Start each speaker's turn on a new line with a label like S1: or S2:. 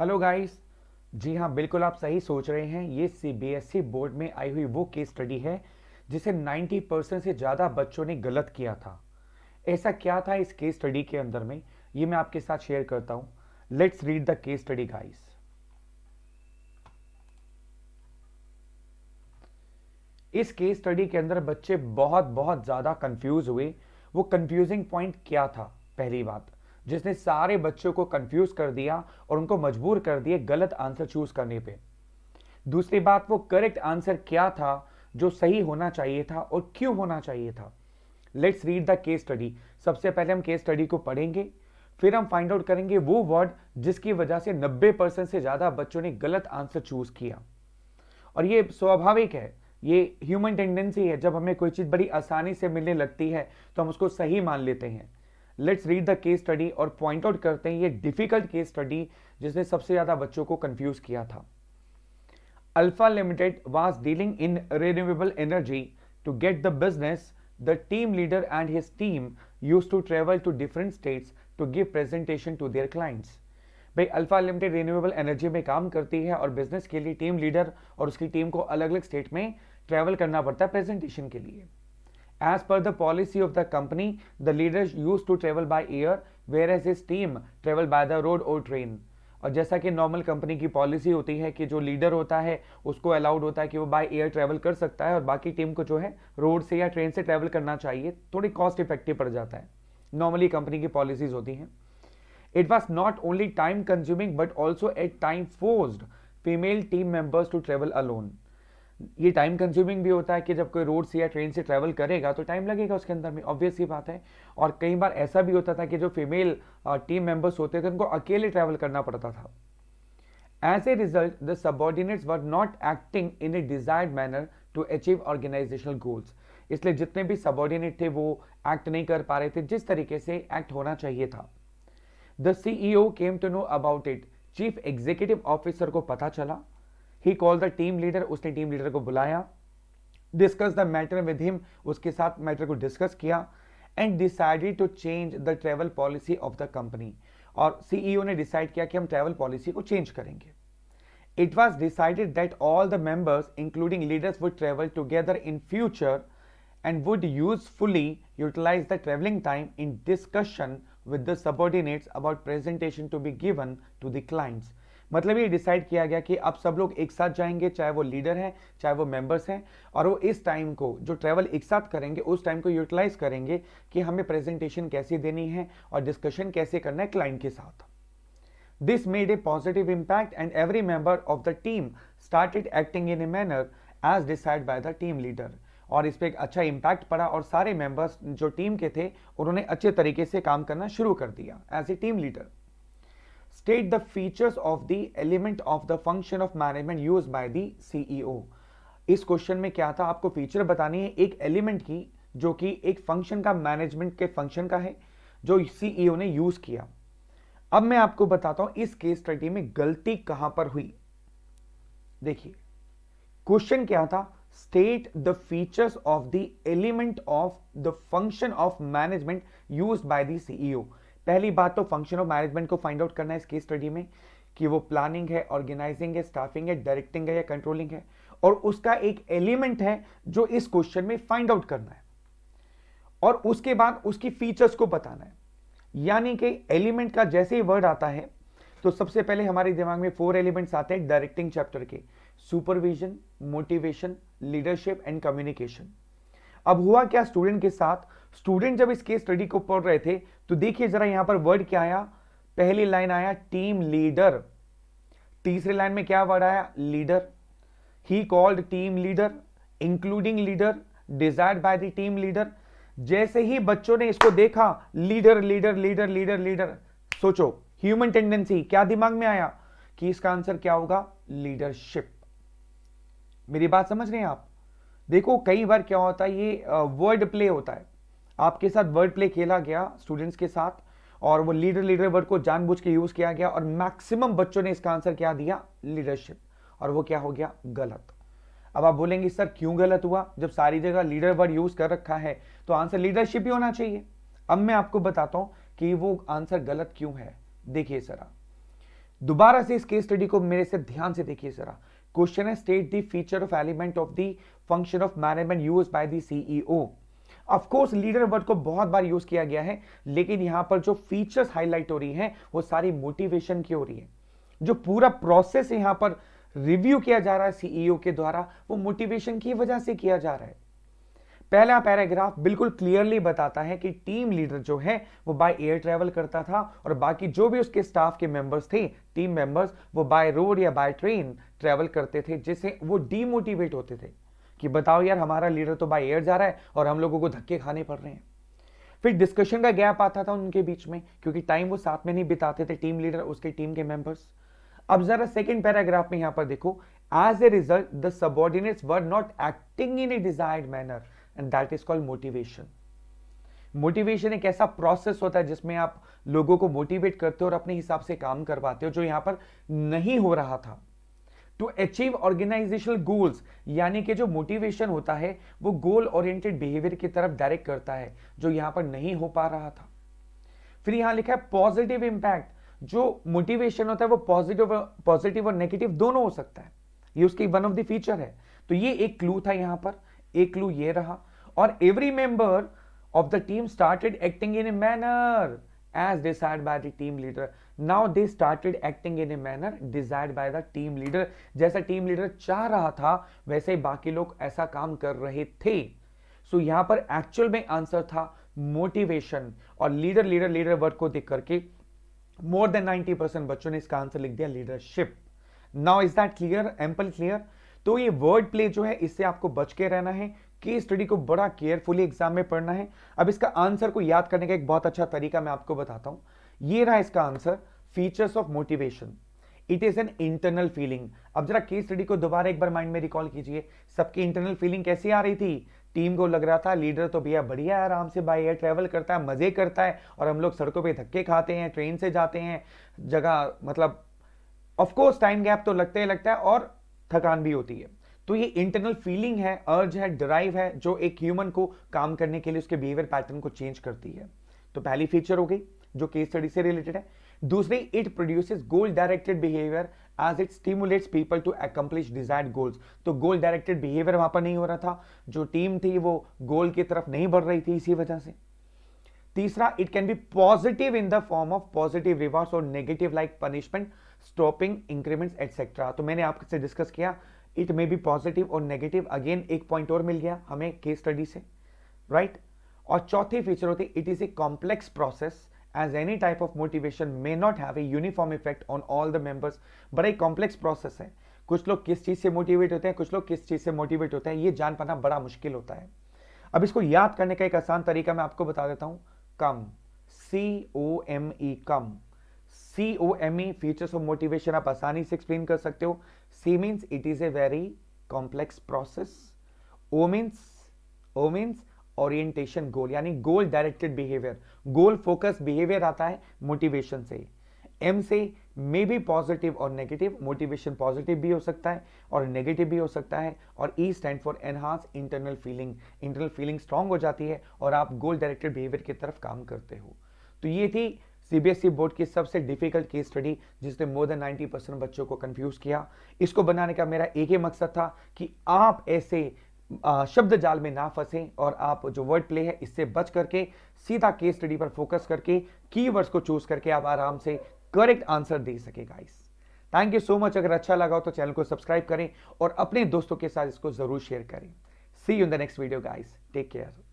S1: Hello guys जी हाँ बिल्कुल आप सही सोच रहे हैं ये सीबीएसई e बोर्ड में आई हुई वो केस स्टडी है जिसे 90 परसेंट से ज़्यादा बच्चों ने गलत किया था ऐसा क्या था इस केस स्टडी के अंदर में ये मैं आपके साथ शेयर करता हूँ let's read the case study guys इस केस स्टडी के अंदर बच्चे बहुत बहुत ज़्यादा कन्फ्यूज हुए वो कन्फ्यूजिंग पॉइंट क्या था पहली बात जिसने सारे बच्चों को कंफ्यूज कर दिया और उनको मजबूर कर दिए गलत आंसर चूज करने पे दूसरी बात वो करेक्ट आंसर क्या था जो सही होना चाहिए था और क्यों होना चाहिए था let's read the case study सबसे पहले हम केस स्टडी को पढ़ेंगे फिर हम फाइंड आउट करेंगे वो वर्ड जिसकी वजह से 90 परसेंट से ज़्यादा बच्चों ने गलत आंसर चूज किया और ये स्वाभाविक है ये ह्यूमन टेंडेंसी है जब हमें कोई चीज़ बड़ी आसानी से मिलने लगती है तो हम उसको सही मान लेते हैं let's read the case study और पॉइंट आउट करते हैं ये डिफिकल्ट केस स्टडी जिसने सबसे ज़्यादा बच्चों को कंफ्यूज किया था Alpha Limited was dealing in renewable energy to get the business the team leader and his team used to travel to different states to give presentation to their clients भाई Alpha Limited renewable energy में काम करती है और business के लिए team leader और उसकी टीम को अलग अलग स्टेट में ट्रैवल करना पड़ता है प्रेजेंटेशन के लिए As per the policy of the company, the leaders used to travel by air, whereas his team travel by the road or train. और जैसा कि नॉर्मल कंपनी की पॉलिसी होती है कि जो लीडर होता है उसको अलाउड होता है कि वो बाय एयर ट्रेवल कर सकता है और बाकी टीम को जो है रोड से या ट्रेन से ट्रैवल करना चाहिए थोड़ी कॉस्ट इफेक्टिव पड़ जाता है नॉर्मली कंपनी की पॉलिसीज होती हैं it was not only time consuming but also at time forced female team members to travel alone ये टाइम कंज्यूमिंग भी होता है कि जब कोई रोड से या ट्रेन से ट्रैवल करेगा तो टाइम लगेगा उसके अंदर में ऑब्वियस ही बात है और कई बार ऐसा भी होता था कि जो फीमेल टीम मेंबर्स होते थे उनको अकेले ट्रैवल करना पड़ता था as a result the subordinates were not acting in a desired manner to achieve organisational goals इसलिए जितने भी सबॉर्डिनेट थे वो एक्ट नहीं कर पा रहे थे जिस तरीके से एक्ट होना चाहिए था the CEO came to know about it chief executive officer को पता चला ही कॉल द टीम लीडर उसने टीम लीडर को बुलाया discuss the matter with him उसके साथ मैटर को डिस्कस किया and decided to change the travel policy of the company और सीईओ ने डिसाइड किया कि हम ट्रैवल पॉलिसी को चेंज करेंगे it was decided that all the members including leaders would travel together in future and would usefully utilize the traveling time in discussion with the subordinates about presentation to be given to the clients. मतलब ये decide किया गया कि अब सब लोग एक साथ जाएंगे चाहे वो लीडर हैं चाहे वो मेंबर्स हैं और वो इस टाइम को जो ट्रैवल एक साथ करेंगे उस टाइम को यूटिलाइज करेंगे कि हमें प्रेजेंटेशन कैसे देनी है और डिस्कशन कैसे करना है क्लाइंट के साथ this made a positive impact and every member of the team started acting in a manner as decide by the team leader और इस पर एक अच्छा इम्पैक्ट पड़ा और सारे मेंबर्स जो टीम के थे उन्होंने अच्छे तरीके से काम करना शुरू कर दिया as a team leader state the features of the element of the function of management used by the CEO इस क्वेश्चन में क्या था आपको फीचर बतानी है एक एलिमेंट की जो कि एक फंक्शन का मैनेजमेंट के फंक्शन का है जो सीईओ e ने यूज किया अब मैं आपको बताता हूं इस केस स्टडी में गलती कहां पर हुई देखिए क्वेश्चन क्या था state the features of the element of the function of management use by the CEO पहली बात तो फंक्शन ऑफ मैनेजमेंट को फाइंड आउट करना है इस केस स्टडी में कि वो प्लानिंग है ऑर्गेनाइजिंग है स्टाफिंग है डायरेक्टिंग है या कंट्रोलिंग है और उसका एक एलिमेंट है जो इस क्वेश्चन में फाइंड आउट करना है और उसके बाद उसकी फीचर्स को बताना है यानी कि एलिमेंट का जैसे ही वर्ड आता है तो सबसे पहले हमारे दिमाग में फोर एलिमेंट्स आते हैं डायरेक्टिंग चैप्टर के supervision motivation leadership and communication अब हुआ क्या स्टूडेंट के साथ स्टूडेंट जब इस केस स्टडी को पढ़ रहे थे तो देखिए जरा यहां पर वर्ड क्या आया पहली लाइन आया टीम लीडर तीसरे लाइन में क्या वर्ड आया लीडर ही called team leader including leader desired by the team leader जैसे ही बच्चों ने इसको देखा leader leader leader leader leader सोचो ह्यूमन टेंडेंसी क्या दिमाग में आया कि इसका आंसर क्या होगा लीडरशिप मेरी बात समझ रहे हैं आप देखो कई बार क्या होता है ये वर्ड प्ले होता है आपके साथ वर्ड प्ले खेला गया स्टूडेंट्स के साथ और वो लीडर लीडर वर्ड को जानबूझ के यूज किया गया और मैक्सिमम बच्चों ने इसका आंसर क्या दिया लीडरशिप और वो क्या हो गया गलत अब आप बोलेंगे सर क्यों गलत हुआ जब सारी जगह लीडर वर्ड यूज कर रखा है तो आंसर लीडरशिप ही होना चाहिए अब मैं आपको बताता हूं कि वो आंसर गलत क्यों है देखिए सरा दोबारा से इस केस स्टडी को मेरे से ध्यान से देखिए सरा क्वेश्चन है state the feature of element of the function of management use by the CEO of course leader word को बहुत बार यूज किया गया है लेकिन यहां पर जो फीचर्स हाईलाइट हो रही हैं वो सारी मोटिवेशन की हो रही है जो पूरा प्रोसेस यहां पर रिव्यू किया जा रहा है सीईओ e के द्वारा वो मोटिवेशन की वजह से किया जा रहा है पहला पैराग्राफ बिल्कुल क्लियरली बताता है कि टीम लीडर जो है वो बाय एयर ट्रेवल करता था और बाकी जो भी उसके स्टाफ के मेंबर्स थे टीम मेंबर्स वो बाय रोड या बाय ट्रेन ट्रेवल करते थे जिससे वो डीमोटिवेट होते थे कि बताओ यार हमारा लीडर तो बाई एयर जा रहा है और हम लोगों को धक्के खाने पड़ रहे हैं फिर डिस्कशन का गैप आता था उनके बीच में क्योंकि टाइम वो साथ में नहीं बिताते थे टीम लीडर उसके टीम के मेंबर्स अब जरा सेकेंड पैराग्राफ में यहां पर देखो as a result the subordinates were not acting in a desired manner and that is called motivation motivation एक ऐसा प्रोसेस होता है जिसमें आप लोगों को मोटिवेट करते हो और अपने हिसाब से काम करवाते हो जो यहां पर नहीं हो रहा था टू अचीव ऑर्गेनाइजेशनल गोल्स यानी कि जो मोटिवेशन होता है वो गोल ओरिएंटेड बिहेवियर की तरफ डायरेक्ट करता है जो यहां पर नहीं हो पा रहा था फिर यहां लिखा है पॉजिटिव इंपैक्ट जो मोटिवेशन होता है वो पॉजिटिव पॉजिटिव और नेगेटिव दोनों हो सकता है ये उसकी वन ऑफ द फीचर है तो ये एक क्लू था यहां पर एक क्लू ये रहा और every member of the team started acting in a manner as decide by the team leader now they started acting in a manner desired by the team leader जैसा टीम लीडर चाह रहा था वैसे ही बाकी लोग ऐसा काम कर रहे थे सो so, यहां पर एक्चुअल में आंसर था मोटिवेशन और लीडर लीडर लीडर वर्ड को देख करके मोर देन 90 परसेंट बच्चों ने इसका आंसर लिख दिया leadership now is that clear ample clear तो ये वर्ड प्ले जो है इससे आपको बच के रहना है की स्टडी को बड़ा केयरफुली एग्जाम में पढ़ना है अब इसका आंसर को याद करने का एक बहुत अच्छा तरीका मैं आपको बताता हूं ये रहा इसका answer features of motivation it is an internal feeling अब जरा केस स्टडी को दोबारा एक बार माइंड में रिकॉल कीजिए सबकी इंटरनल फीलिंग कैसी आ रही थी टीम को लग रहा था लीडर तो भैया बढ़िया आराम से बाई एयर ट्रेवल करता है मजे करता है और हम लोग सड़कों पे धक्के खाते हैं ट्रेन से जाते हैं जगह मतलब ऑफकोर्स टाइम गैप तो लगता ही लगता है और थकान भी होती है तो ये इंटरनल फीलिंग है अर्ज है डराइव है जो एक ह्यूमन को काम करने के लिए उसके बिहेवियर पैटर्न को चेंज करती है तो पहली फीचर हो गई जो केस स्टडी से रिलेटेड है दूसरी it produces goal directed behaviour as it stimulates people to accomplish desired goals तो गोल डायरेक्टेड बिहेवियर वहां पर नहीं हो रहा था जो टीम थी वो गोल की तरफ नहीं बढ़ रही थी इसी वजह से तीसरा it can be positive in the form of positive rewards और negative like punishment stopping increments etcetera तो मैंने आपसे डिस्कस किया इट मे बी पॉजिटिव और नेगेटिव अगेन एक पॉइंट और मिल गया हमें केस स्टडी से राइट right? और चौथी फीचर होती है it is a complex process as any type of motivation may not have a uniform effect on all the members बड़ा ही कॉम्प्लेक्स प्रोसेस है कुछ लोग किस चीज़ से मोटिवेट होते हैं कुछ लोग किस चीज़ से मोटिवेट होते हैं ये जान पाना बड़ा मुश्किल होता है अब इसको याद करने का एक आसान तरीका मैं आपको बता देता हूँ come C O M E come C O M E features of motivation आप आसानी से एक्सप्लेन कर सकते हो C means it is a very complex process O means O means orientation goal यानी goal directed behaviour goal focus behaviour आता है motivation से एम से मे बी पॉजिटिव और नेगेटिव मोटिवेशन पॉजिटिव भी हो सकता है और नेगेटिव भी हो सकता है और E stand for enhance internal feeling internal feeling strong हो जाती है और आप गोल डायरेक्टेड बिहेवियर की तरफ काम करते हो तो ये थी सीबीएसई e बोर्ड की सबसे डिफिकल्ट केस स्टडी जिसने मोर देन 90 परसेंट बच्चों को कंफ्यूज किया इसको बनाने का मेरा एक ही मकसद था कि आप ऐसे शब्द जाल में ना फंसे और आप जो वर्ड प्ले है इससे बच करके सीधा केस स्टडी पर फोकस करके कीवर्ड्स को चूज करके आप आराम से करेक्ट आंसर दे सके guys thank you so much अगर अच्छा लगा हो तो चैनल को सब्सक्राइब करें और अपने दोस्तों के साथ इसको जरूर शेयर करें see you in the next video guys take care